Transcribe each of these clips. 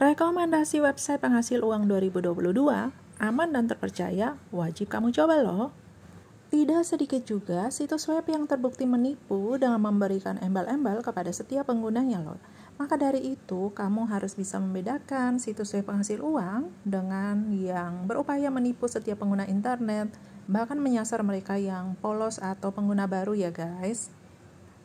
Rekomendasi website penghasil uang 2022 aman dan terpercaya, wajib kamu coba loh. Tidak sedikit juga situs web yang terbukti menipu dengan memberikan embel-embel kepada setiap penggunanya loh. Maka dari itu, kamu harus bisa membedakan situs web penghasil uang dengan yang berupaya menipu setiap pengguna internet, bahkan menyasar mereka yang polos atau pengguna baru ya guys.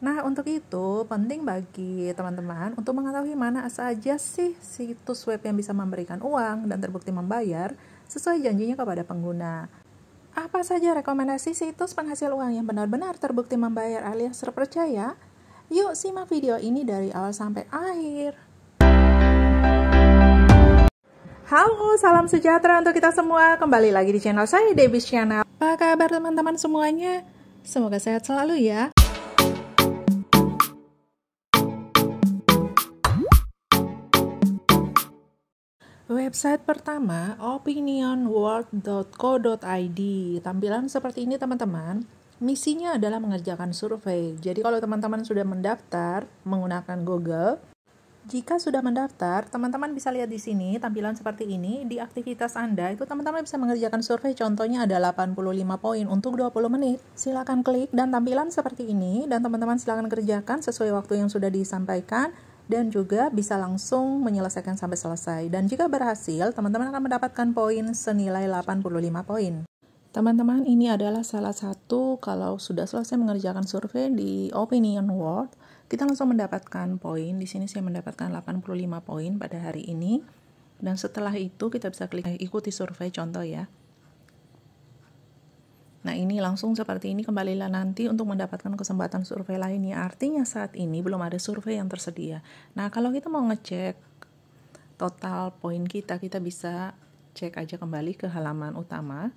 Nah, untuk itu penting bagi teman-teman untuk mengetahui mana saja sih situs web yang bisa memberikan uang dan terbukti membayar sesuai janjinya kepada pengguna. Apa saja rekomendasi situs penghasil uang yang benar-benar terbukti membayar alias terpercaya? Yuk simak video ini dari awal sampai akhir. Halo, salam sejahtera untuk kita semua. Kembali lagi di channel saya, Debis Channel. Apa kabar teman-teman semuanya? Semoga sehat selalu ya. Website pertama opinionworld.co.id. Tampilan seperti ini teman-teman. Misinya adalah mengerjakan survei. Jadi kalau teman-teman sudah mendaftar menggunakan Google, jika sudah mendaftar, teman-teman bisa lihat di sini tampilan seperti ini di aktivitas Anda itu teman-teman bisa mengerjakan survei contohnya ada 85 poin untuk 20 menit. Silakan klik dan tampilan seperti ini dan teman-teman silakan kerjakan sesuai waktu yang sudah disampaikan dan juga bisa langsung menyelesaikan sampai selesai. Dan jika berhasil, teman-teman akan mendapatkan poin senilai 85 poin. Teman-teman, ini adalah salah satu kalau sudah selesai mengerjakan survei di Opinion World, kita langsung mendapatkan poin. Di sini saya mendapatkan 85 poin pada hari ini. Dan setelah itu kita bisa klik ikuti survei contoh ya. Nah, ini langsung seperti ini kembalilah nanti untuk mendapatkan kesempatan survei lainnya. Artinya saat ini belum ada survei yang tersedia. Nah, kalau kita mau ngecek total poin kita, kita bisa cek aja kembali ke halaman utama.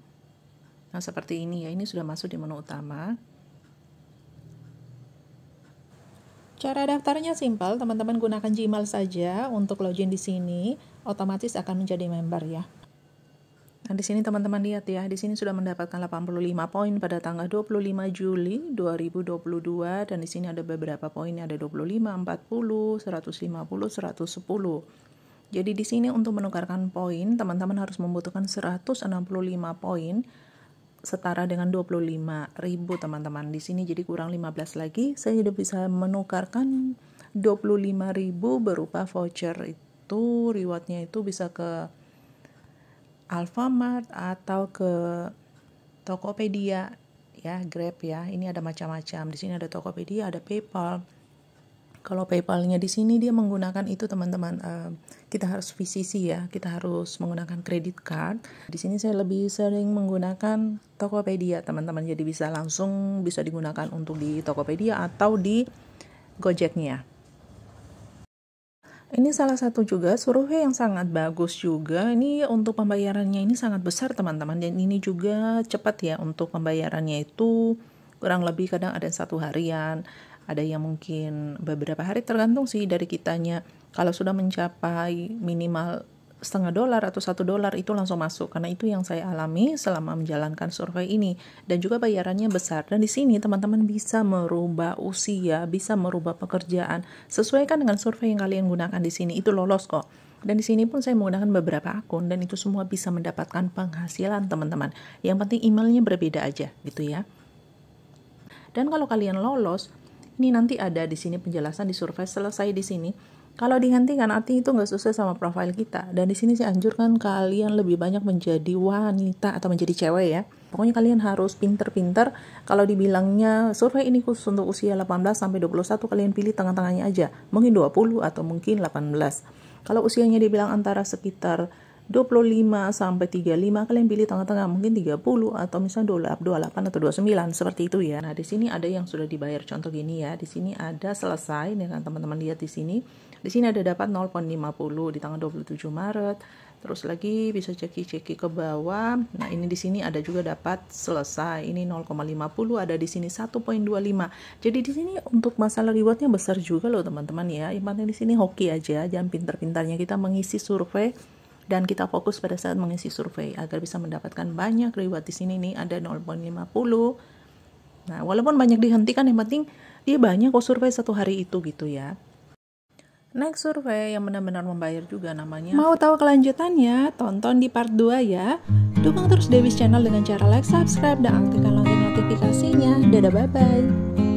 Nah, seperti ini ya. Ini sudah masuk di menu utama. Cara daftarnya simpel, teman-teman gunakan Gmail saja untuk login di sini, otomatis akan menjadi member ya. Nah, di sini teman-teman lihat ya, di sini sudah mendapatkan 85 poin pada tanggal 25 Juli 2022 dan di sini ada beberapa poinnya ada 25, 40, 150, 110. Jadi di sini untuk menukarkan poin, teman-teman harus membutuhkan 165 poin setara dengan 25.000 teman-teman. Di sini jadi kurang 15 lagi, saya sudah bisa menukarkan 25.000 berupa voucher itu rewardnya itu bisa ke Alfamart atau ke Tokopedia ya Grab ya ini ada macam-macam di sini ada Tokopedia ada PayPal kalau PayPalnya di sini dia menggunakan itu teman-teman uh, kita harus VCC ya kita harus menggunakan kredit card di sini saya lebih sering menggunakan Tokopedia teman-teman jadi bisa langsung bisa digunakan untuk di Tokopedia atau di Gojeknya ini salah satu juga survei yang sangat bagus juga. Ini untuk pembayarannya ini sangat besar teman-teman dan ini juga cepat ya untuk pembayarannya itu kurang lebih kadang ada satu harian, ada yang mungkin beberapa hari tergantung sih dari kitanya. Kalau sudah mencapai minimal setengah dolar atau satu dolar itu langsung masuk karena itu yang saya alami selama menjalankan survei ini dan juga bayarannya besar dan di sini teman-teman bisa merubah usia bisa merubah pekerjaan sesuaikan dengan survei yang kalian gunakan di sini itu lolos kok dan di sini pun saya menggunakan beberapa akun dan itu semua bisa mendapatkan penghasilan teman-teman yang penting emailnya berbeda aja gitu ya dan kalau kalian lolos ini nanti ada di sini penjelasan di survei selesai di sini kalau dihentikan artinya itu nggak sesuai sama profil kita. Dan di sini saya anjurkan kalian lebih banyak menjadi wanita atau menjadi cewek ya. Pokoknya kalian harus pinter-pinter. Kalau dibilangnya survei ini khusus untuk usia 18 sampai 21 kalian pilih tengah-tengahnya aja. Mungkin 20 atau mungkin 18. Kalau usianya dibilang antara sekitar 25 sampai 35 kalian pilih tengah-tengah mungkin 30 atau misalnya 28 atau 29 seperti itu ya. Nah, di sini ada yang sudah dibayar contoh gini ya. Di sini ada selesai dengan teman-teman lihat di sini di sini ada dapat 0,50 di tanggal 27 Maret. Terus lagi bisa ceki-ceki ke bawah. Nah, ini di sini ada juga dapat selesai. Ini 0,50 ada di sini 1,25. Jadi di sini untuk masalah rewardnya besar juga loh teman-teman ya. Yang penting di sini hoki aja, jangan pintar-pintarnya kita mengisi survei dan kita fokus pada saat mengisi survei agar bisa mendapatkan banyak reward di sini nih ada 0,50 nah walaupun banyak dihentikan yang penting dia banyak kok survei satu hari itu gitu ya next survei yang benar-benar membayar juga namanya. Mau tahu kelanjutannya? Tonton di part 2 ya. Dukung terus Dewi's Channel dengan cara like, subscribe, dan aktifkan lonceng notifikasinya. Dadah, bye-bye.